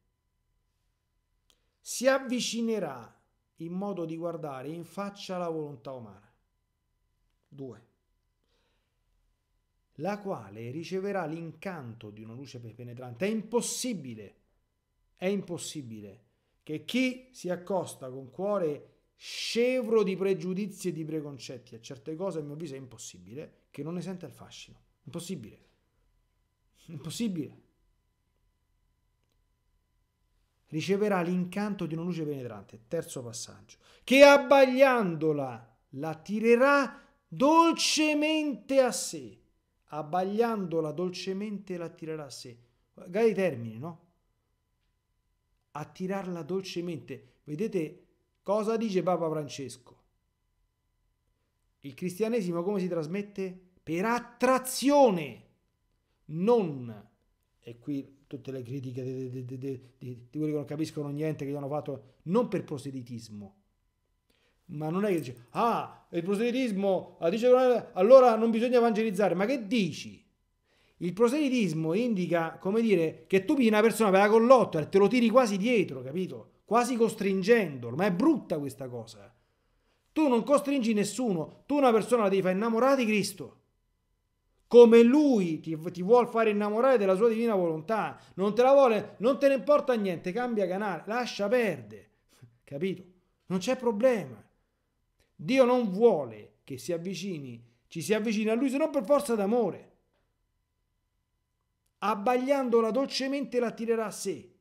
si avvicinerà in modo di guardare in faccia la volontà umana. 2. La quale riceverà l'incanto di una luce penetrante. È impossibile, è impossibile che chi si accosta con cuore scevro di pregiudizi e di preconcetti a certe cose, a mio avviso, è impossibile che non ne senta il fascino. Impossibile. Impossibile riceverà l'incanto di una luce penetrante. Terzo passaggio. Che abbagliandola la tirerà dolcemente a sé. Abbagliandola dolcemente la tirerà a sé. Guardate i termini, no? Attirarla dolcemente. Vedete cosa dice Papa Francesco? Il cristianesimo come si trasmette? Per attrazione, non, e qui tutte le critiche di, di, di, di, quelli che non capiscono niente, che gli hanno fatto non per proselitismo. Ma non è che dice, ah, il proselitismo, ah, allora non bisogna evangelizzare. Ma che dici? Il proselitismo indica, come dire, che tu pigli una persona per la collotta e te lo tiri quasi dietro, capito? Quasi costringendolo, ma è brutta questa cosa. Tu non costringi nessuno, tu una persona la devi fare innamorare di Cristo come lui ti, ti vuole fare innamorare della sua divina volontà, non te la vuole, non te ne importa niente, cambia canale, lascia perdere, capito? Non c'è problema. Dio non vuole che si avvicini, ci si avvicini a lui se non per forza d'amore. Abbagliandola dolcemente la tirerà a sé.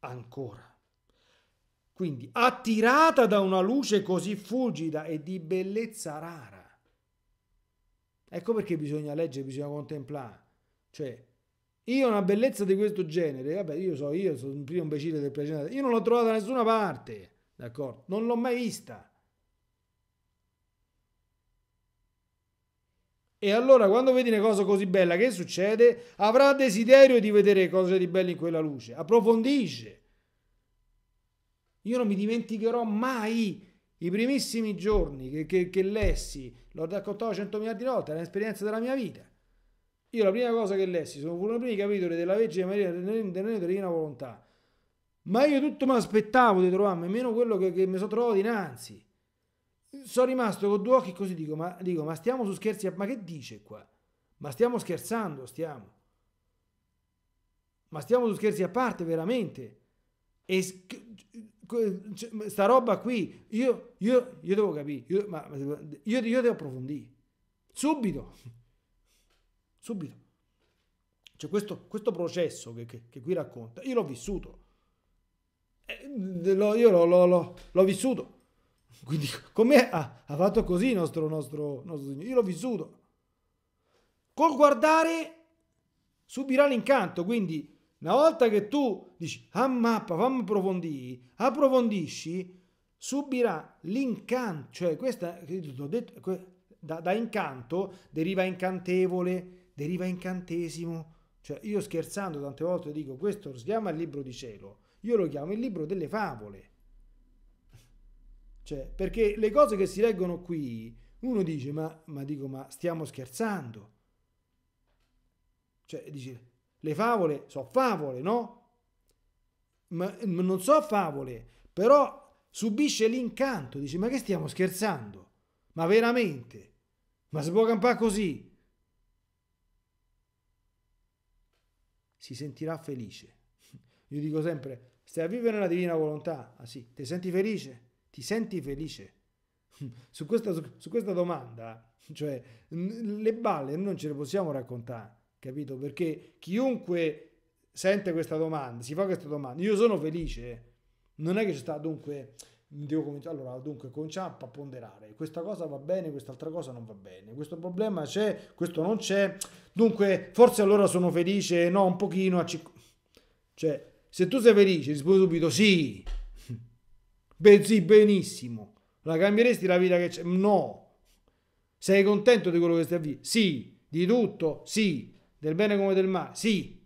Ancora. Quindi attirata da una luce così fulgida e di bellezza rara Ecco perché bisogna leggere, bisogna contemplare. Cioè, io una bellezza di questo genere, vabbè, io so, io sono il primo imbecille del pianeta, io non l'ho trovata da nessuna parte, d'accordo? Non l'ho mai vista. E allora quando vedi una cosa così bella, che succede? Avrà desiderio di vedere cose di belle in quella luce, approfondisce. Io non mi dimenticherò mai i primissimi giorni che, che, che lessi, l'ho raccontato cento miliardi di volte, era un'esperienza della mia vita. Io la prima cosa che lessi sono uno dei primi capitoli della Vergine Maria della Volontà. Ma io tutto mi aspettavo di trovarmi, meno quello che, che mi sono trovato dinanzi. Sono rimasto con due occhi così, dico ma, dico, ma stiamo su scherzi, ma che dice qua? Ma stiamo scherzando, stiamo. Ma stiamo su scherzi a parte, veramente. E questa cioè, roba qui, io, io, io devo capire, io, ma, io, io devo approfondire. Subito, subito. Cioè questo, questo processo che, che, che, qui racconta, io l'ho vissuto. Eh, lo, io lo, lo, l'ho vissuto. Quindi come ha, ha, fatto così il nostro, nostro, nostro Signore? Io l'ho vissuto. Col guardare subirà l'incanto, quindi una volta che tu dici, ah mappa, fammi approfondire, approfondisci, subirà l'incanto, cioè questa, detto, da, da, incanto deriva incantevole, deriva incantesimo, cioè io scherzando tante volte dico, questo si chiama il libro di cielo, io lo chiamo il libro delle favole, cioè, perché le cose che si leggono qui, uno dice, ma, ma dico, ma stiamo scherzando, cioè dice, le favole sono favole, no? Ma, non so favole, però subisce l'incanto, dice ma che stiamo scherzando? Ma veramente? Ma si può campare così? Si sentirà felice. Io dico sempre, stai a vivere nella divina volontà. Ah sì, ti senti felice? Ti senti felice? Su questa, su questa domanda, cioè, le balle non ce le possiamo raccontare capito? Perché chiunque sente questa domanda, si fa questa domanda, io sono felice, non è che c'è stato dunque devo cominciare allora dunque cominciamo a ponderare questa cosa va bene quest'altra cosa non va bene questo problema c'è questo non c'è dunque forse allora sono felice no un pochino a cic- cioè se tu sei felice rispondi subito sì ben sì benissimo la cambieresti la vita che c'è no sei contento di quello che stai a vivere sì di tutto sì del bene come del male, sì.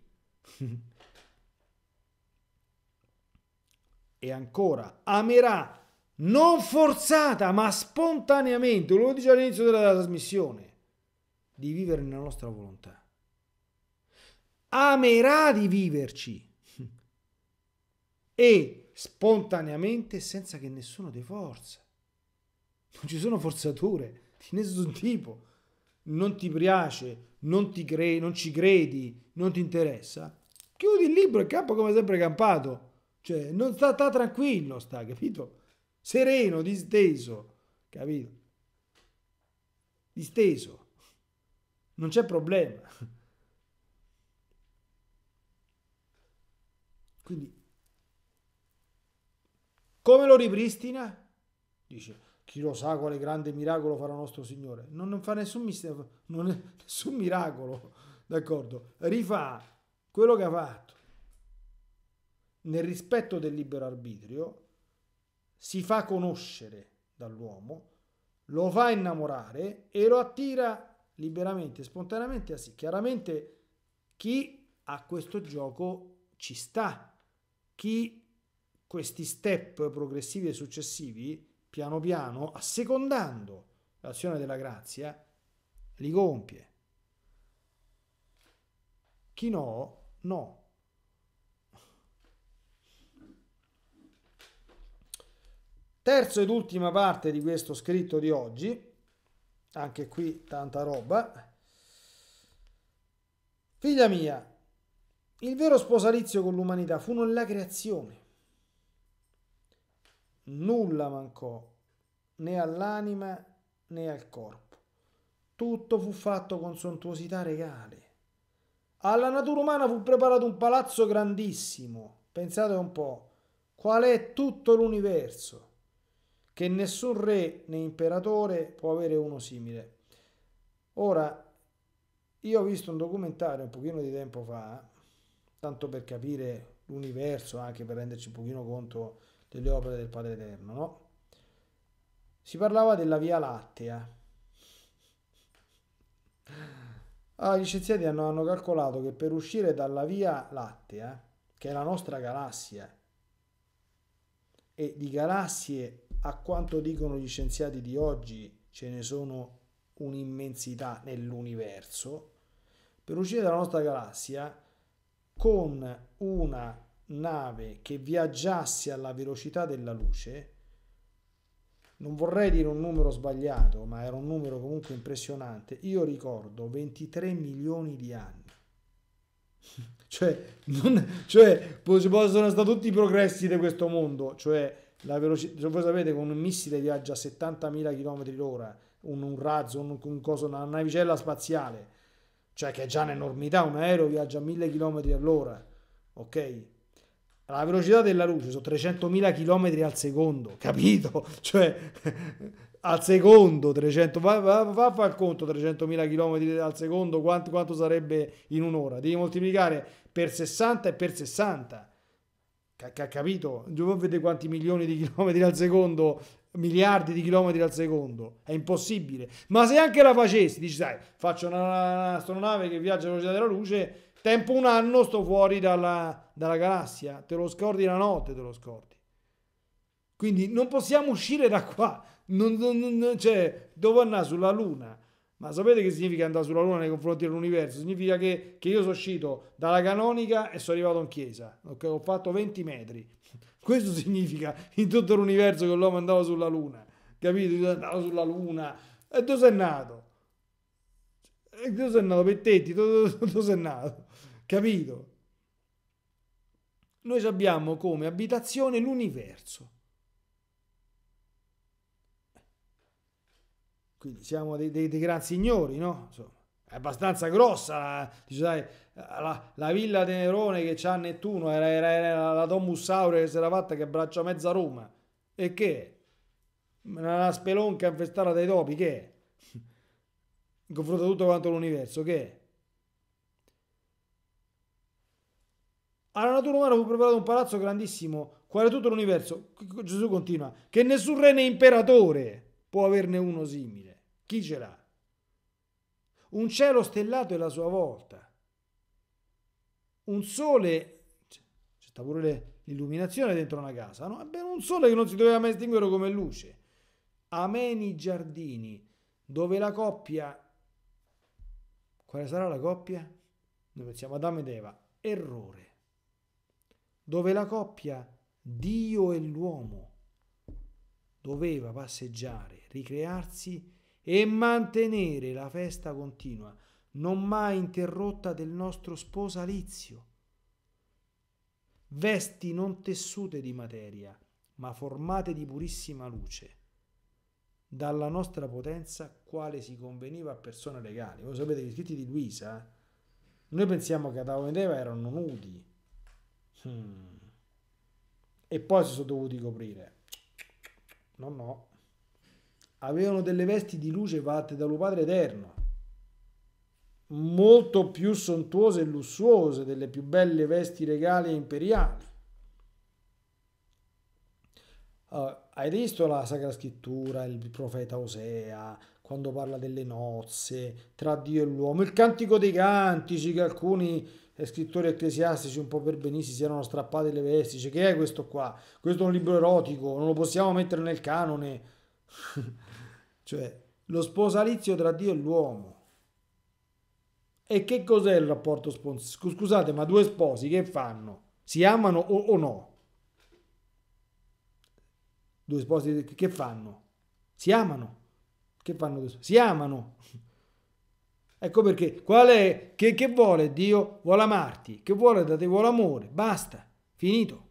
e ancora, amerà non forzata ma spontaneamente, lo dice all'inizio della trasmissione, di vivere nella nostra volontà. Amerà di viverci e spontaneamente senza che nessuno ti forza. Non ci sono forzature di nessun tipo non ti piace, non, ti cre- non ci credi, non ti interessa, chiudi il libro e campa come sempre campato. Cioè, non sta, sta tranquillo, sta, capito? Sereno, disteso, capito? Disteso. Non c'è problema. Quindi, come lo ripristina? Dice, chi lo sa quale grande miracolo farà nostro Signore. Non, non fa nessun, mistero, non, nessun miracolo, d'accordo? Rifà quello che ha fatto. Nel rispetto del libero arbitrio si fa conoscere dall'uomo, lo fa innamorare e lo attira liberamente, spontaneamente a sì. Chiaramente chi a questo gioco ci sta, chi questi step progressivi e successivi piano piano, assecondando l'azione della grazia, li compie. Chi no, no. Terza ed ultima parte di questo scritto di oggi, anche qui tanta roba. Figlia mia, il vero sposalizio con l'umanità fu nella creazione. Nulla mancò, né all'anima né al corpo. Tutto fu fatto con sontuosità regale. Alla natura umana fu preparato un palazzo grandissimo. Pensate un po', qual è tutto l'universo, che nessun re né imperatore può avere uno simile. Ora, io ho visto un documentario un pochino di tempo fa, tanto per capire l'universo, anche per renderci un pochino conto delle opere del Padre Eterno, no? Si parlava della Via Lattea. Ah, gli scienziati hanno, hanno calcolato che per uscire dalla Via Lattea, che è la nostra galassia, e di galassie, a quanto dicono gli scienziati di oggi, ce ne sono un'immensità nell'universo, per uscire dalla nostra galassia con una nave che viaggiasse alla velocità della luce, non vorrei dire un numero sbagliato, ma era un numero comunque impressionante, io ricordo 23 milioni di anni. cioè, non, cioè, possono stati tutti i progressi di questo mondo, cioè la velocità, voi sapete che un missile viaggia a 70.000 km l'ora, un, un razzo, un, un coso, una navicella spaziale, cioè che è già un'enormità, un aereo viaggia a 1000 km all'ora, ok? la velocità della luce sono 300.000 km al secondo, capito? Cioè, al secondo 300, va, va, va a fare il conto 300.000 km al secondo, quanto, quanto sarebbe in un'ora? Devi moltiplicare per 60 e per 60. C- capito? Devo vedere quanti milioni di chilometri al secondo miliardi di chilometri al secondo. È impossibile. Ma se anche la facessi, dici, sai, faccio una, una, un'astronave che viaggia alla velocità della luce Tempo un anno sto fuori dalla, dalla galassia, te lo scordi la notte, te lo scordi. Quindi non possiamo uscire da qua, non, non, non, cioè, devo andare sulla Luna. Ma sapete che significa andare sulla Luna nei confronti dell'universo? Significa che, che io sono uscito dalla canonica e sono arrivato in chiesa, okay? ho fatto 20 metri. Questo significa in tutto l'universo che l'uomo andava sulla Luna, capito? Andava sulla Luna. E dove sei nato? E dove sei nato? Pettetti, dove sei nato? Capito? Noi abbiamo come abitazione l'universo. Quindi siamo dei, dei, dei gran signori, no? Insomma, è abbastanza grossa la, la, la villa di Nerone che c'ha Nettuno, era, era, era la Domus Aurea che si era fatta che abbraccia mezza Roma. E che? Una spelonca infestata dai topi, che? In confronto a tutto quanto l'universo, che? è? Alla natura umana fu preparato un palazzo grandissimo, quale tutto l'universo. Gesù continua, che nessun re né imperatore può averne uno simile. Chi ce l'ha? Un cielo stellato è la sua volta. Un sole, c'è sta pure l'illuminazione dentro una casa, no? Ebbene, un sole che non si doveva mai estinguere come luce. Ameni giardini, dove la coppia... Quale sarà la coppia? Noi pensiamo Adamo ed Eva. Errore dove la coppia Dio e l'uomo doveva passeggiare, ricrearsi e mantenere la festa continua, non mai interrotta del nostro sposalizio. Vesti non tessute di materia, ma formate di purissima luce, dalla nostra potenza quale si conveniva a persone legali. Voi sapete che i scritti di Luisa, eh, noi pensiamo che Adamo ed Eva erano nudi, Hmm. E poi si sono dovuti coprire. No, no. Avevano delle vesti di luce fatte dallo Padre Eterno, molto più sontuose e lussuose delle più belle vesti regali e imperiali. Uh, hai visto la Sacra Scrittura, il profeta Osea, quando parla delle nozze tra Dio e l'uomo, il cantico dei cantici che alcuni e scrittori ecclesiastici un po' perbenisti si erano strappati le vesti. Cioè, che è questo qua? Questo è un libro erotico, non lo possiamo mettere nel canone. cioè, lo sposalizio tra Dio e l'uomo. E che cos'è il rapporto sponsorizzato? Scusate, ma due sposi che fanno? Si amano o, o no? Due sposi che fanno? Si amano. Che fanno? Si amano. Ecco perché, qual è, che, che vuole Dio? Vuole amarti, che vuole da te? Vuole amore, basta, finito.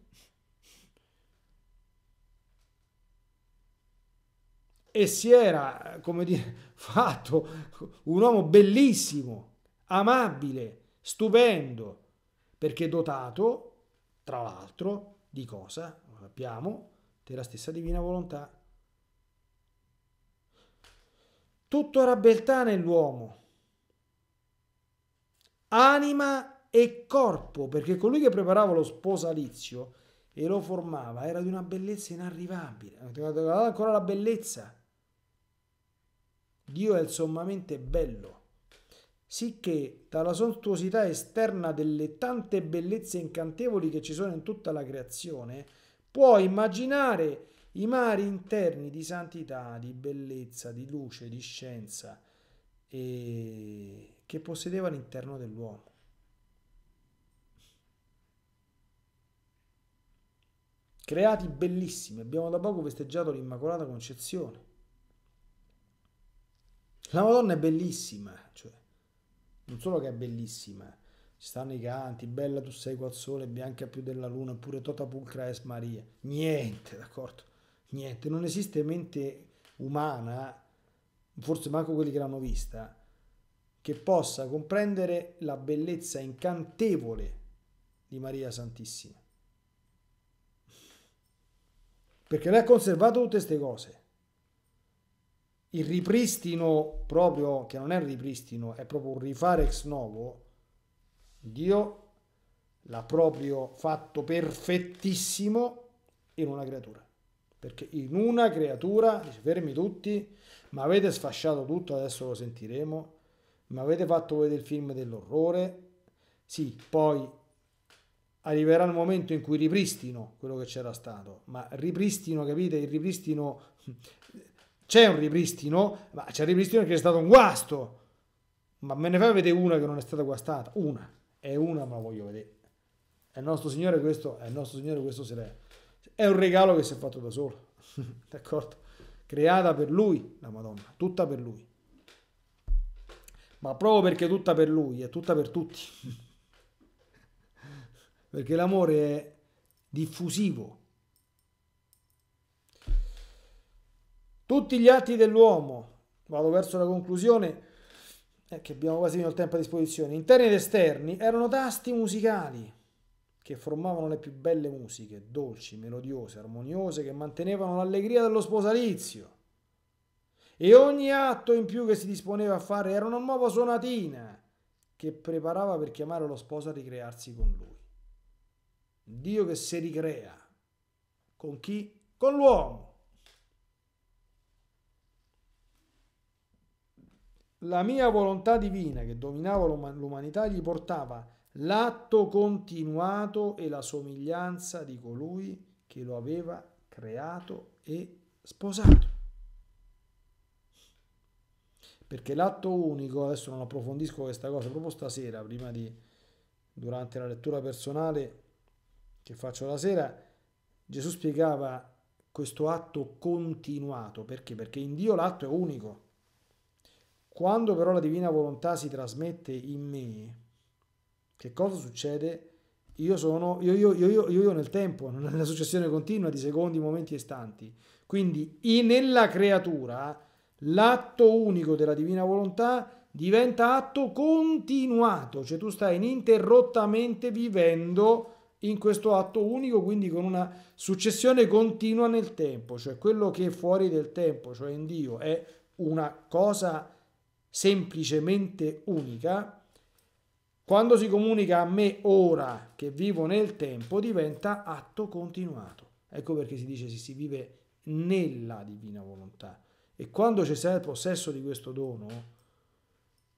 E si era, come dire, fatto un uomo bellissimo, amabile, stupendo, perché dotato, tra l'altro, di cosa? Lo sappiamo, della stessa divina volontà. Tutto era beltà nell'uomo, anima e corpo, perché colui che preparava lo sposalizio e lo formava era di una bellezza inarrivabile. Guardate Ancora la bellezza. Dio è il sommamente bello, sicché dalla sontuosità esterna delle tante bellezze incantevoli che ci sono in tutta la creazione, può immaginare i mari interni di santità, di bellezza, di luce, di scienza e che possedeva all'interno dell'uomo. Creati bellissimi, abbiamo da poco festeggiato l'Immacolata Concezione. La Madonna è bellissima, cioè, non solo che è bellissima, ci stanno i canti, bella tu sei qual sole, bianca più della luna, pure tota pulcra es Maria. Niente, d'accordo? Niente, non esiste mente umana, forse manco quelli che l'hanno vista, che possa comprendere la bellezza incantevole di Maria Santissima. Perché lei ha conservato tutte queste cose. Il ripristino proprio, che non è un ripristino, è proprio un rifare ex novo, Dio l'ha proprio fatto perfettissimo in una creatura. Perché in una creatura, fermi tutti, ma avete sfasciato tutto, adesso lo sentiremo, ma avete fatto vedere il film dell'orrore? Sì, poi arriverà il momento in cui ripristino quello che c'era stato, ma ripristino, capite? Il ripristino c'è un ripristino, ma c'è il ripristino che è stato un guasto. Ma me ne fai vedere una che non è stata guastata? Una, è una, ma la voglio vedere. È il nostro Signore questo, è il nostro Signore questo se l'è. È un regalo che si è fatto da solo, d'accordo? Creata per Lui la Madonna, tutta per Lui ma proprio perché tutta per lui, è tutta per tutti. perché l'amore è diffusivo. Tutti gli atti dell'uomo, vado verso la conclusione, eh, che abbiamo quasi il tempo a disposizione, interni ed esterni, erano tasti musicali che formavano le più belle musiche, dolci, melodiose, armoniose, che mantenevano l'allegria dello sposalizio e ogni atto in più che si disponeva a fare era una nuova sonatina che preparava per chiamare lo sposo a ricrearsi con lui. Dio che si ricrea. Con chi? Con l'uomo. La mia volontà divina che dominava l'umanità gli portava l'atto continuato e la somiglianza di colui che lo aveva creato e sposato perché l'atto unico, adesso non approfondisco questa cosa, proprio stasera, prima di, durante la lettura personale che faccio la sera, Gesù spiegava questo atto continuato, perché? Perché in Dio l'atto è unico. Quando però la divina volontà si trasmette in me, che cosa succede? Io sono io, io, io, io nel tempo, nella successione continua di secondi, momenti e istanti. Quindi nella creatura l'atto unico della divina volontà diventa atto continuato, cioè tu stai ininterrottamente vivendo in questo atto unico, quindi con una successione continua nel tempo, cioè quello che è fuori del tempo, cioè in Dio, è una cosa semplicemente unica. Quando si comunica a me ora che vivo nel tempo diventa atto continuato. Ecco perché si dice se si vive nella divina volontà e quando ci sarà il possesso di questo dono,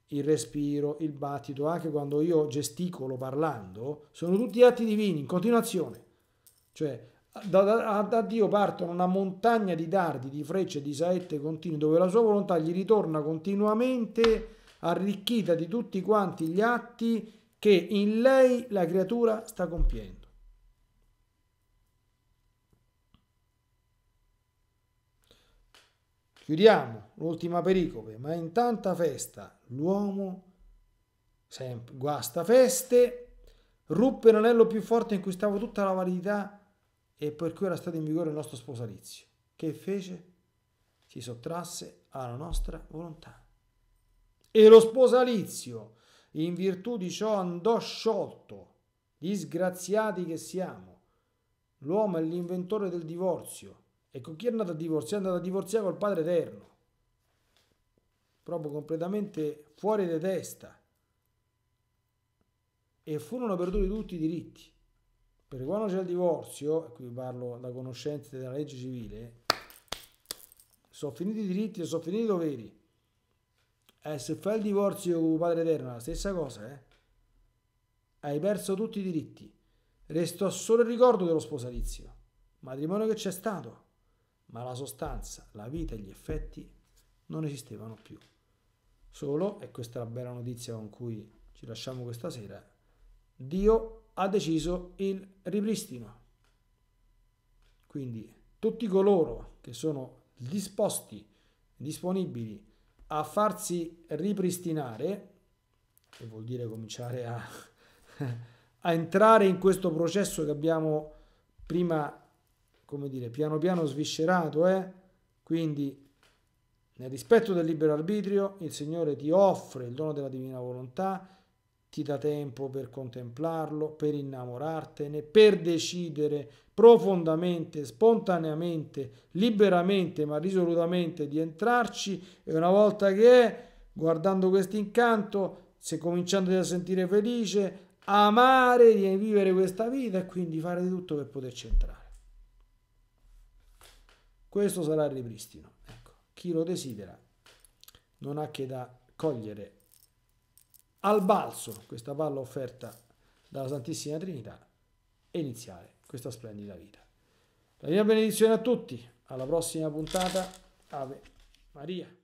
il respiro, il battito, anche quando io gesticolo parlando, sono tutti atti divini in continuazione. Cioè, da, da, da, Dio partono una montagna di dardi, di frecce, di saette continue, dove la sua volontà gli ritorna continuamente arricchita di tutti quanti gli atti che in lei la creatura sta compiendo. Chiudiamo l'ultima pericope, ma in tanta festa l'uomo sempre, guasta feste, ruppe l'anello più forte in cui stava tutta la validità e per cui era stato in vigore il nostro sposalizio. Che fece? Si sottrasse alla nostra volontà. E lo sposalizio, in virtù di ciò, andò sciolto. Disgraziati che siamo. L'uomo è l'inventore del divorzio e con chi è andato a divorziare? È andato a divorziare col Padre Eterno. Proprio completamente fuori di testa. E furono perduti tutti i diritti. Perché quando c'è il divorzio, e qui parlo da conoscenza della legge civile, sono finiti i diritti e sono finiti i doveri. Eh, se fai il divorzio con padre eterno è la stessa cosa, eh? Hai perso tutti i diritti. Restò solo il ricordo dello sposalizio. Matrimonio che c'è stato ma la sostanza, la vita e gli effetti non esistevano più. Solo, e questa è la bella notizia con cui ci lasciamo questa sera, Dio ha deciso il ripristino. Quindi tutti coloro che sono disposti, disponibili a farsi ripristinare, che vuol dire cominciare a, a entrare in questo processo che abbiamo prima come dire, piano piano sviscerato è, eh? quindi nel rispetto del libero arbitrio il Signore ti offre il dono della divina volontà, ti dà tempo per contemplarlo, per innamorartene, per decidere profondamente, spontaneamente, liberamente, ma risolutamente di entrarci e una volta che è, guardando questo incanto, se cominciando a sentire felice, amare di vivere questa vita e quindi fare di tutto per poterci entrare. Questo sarà il ripristino. Ecco, chi lo desidera non ha che da cogliere al balzo questa palla offerta dalla Santissima Trinità e iniziare questa splendida vita. La mia benedizione a tutti, alla prossima puntata. Ave Maria.